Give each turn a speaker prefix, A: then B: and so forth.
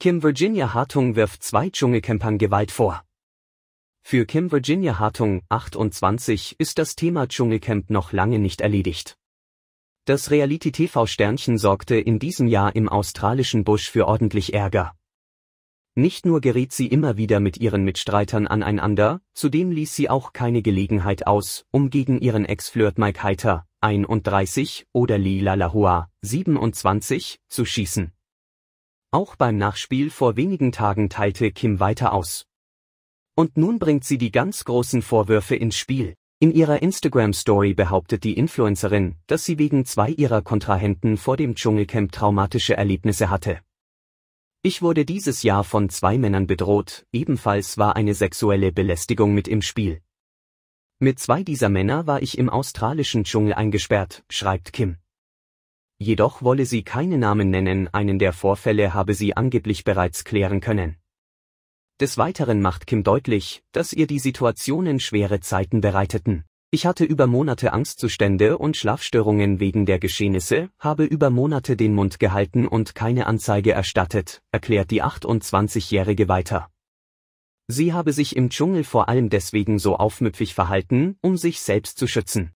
A: Kim Virginia Hartung wirft zwei Dschungelcampern Gewalt vor. Für Kim Virginia Hartung, 28, ist das Thema Dschungelcamp noch lange nicht erledigt. Das Reality-TV-Sternchen sorgte in diesem Jahr im australischen Busch für ordentlich Ärger. Nicht nur geriet sie immer wieder mit ihren Mitstreitern aneinander, zudem ließ sie auch keine Gelegenheit aus, um gegen ihren Ex-Flirt Mike Heiter, 31 oder Lila Lahore 27 zu schießen. Auch beim Nachspiel vor wenigen Tagen teilte Kim weiter aus. Und nun bringt sie die ganz großen Vorwürfe ins Spiel. In ihrer Instagram-Story behauptet die Influencerin, dass sie wegen zwei ihrer Kontrahenten vor dem Dschungelcamp traumatische Erlebnisse hatte. Ich wurde dieses Jahr von zwei Männern bedroht, ebenfalls war eine sexuelle Belästigung mit im Spiel. Mit zwei dieser Männer war ich im australischen Dschungel eingesperrt, schreibt Kim. Jedoch wolle sie keine Namen nennen, einen der Vorfälle habe sie angeblich bereits klären können. Des Weiteren macht Kim deutlich, dass ihr die Situationen schwere Zeiten bereiteten. Ich hatte über Monate Angstzustände und Schlafstörungen wegen der Geschehnisse, habe über Monate den Mund gehalten und keine Anzeige erstattet, erklärt die 28-Jährige weiter. Sie habe sich im Dschungel vor allem deswegen so aufmüpfig verhalten, um sich selbst zu schützen.